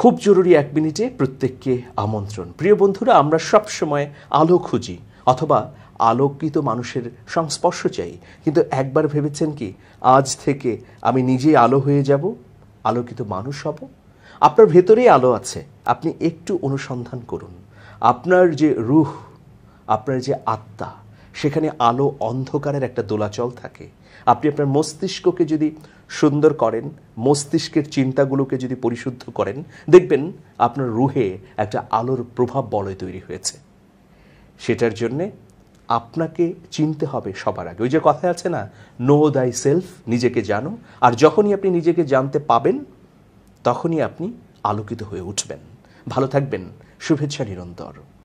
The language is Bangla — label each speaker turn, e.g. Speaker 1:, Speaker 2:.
Speaker 1: খুব জরুরি এক মিনিটে প্রত্যেককে আমন্ত্রণ প্রিয় বন্ধুরা আমরা সব সময় আলো খুঁজি অথবা আলোকিত মানুষের সংস্পর্শ চাই কিন্তু একবার ভেবেছেন কি আজ থেকে আমি নিজেই আলো হয়ে যাব আলোকিত মানুষ হব আপনার ভেতরেই আলো আছে আপনি একটু অনুসন্ধান করুন আপনার যে রুহ আপনার যে আত্মা সেখানে আলো অন্ধকারের একটা দোলাচল থাকে আপনি আপনার মস্তিষ্ককে যদি সুন্দর করেন মস্তিষ্কের চিন্তাগুলোকে যদি পরিশুদ্ধ করেন দেখবেন আপনার রুহে একটা আলোর প্রভাব বলয় তৈরি হয়েছে সেটার জন্যে আপনাকে চিনতে হবে সবার আগে ওই যে কথা আছে না নো দাই সেলফ নিজেকে জানো আর যখনই আপনি নিজেকে জানতে পাবেন তখনই আপনি আলোকিত হয়ে উঠবেন ভালো থাকবেন শুভেচ্ছা নিরন্তর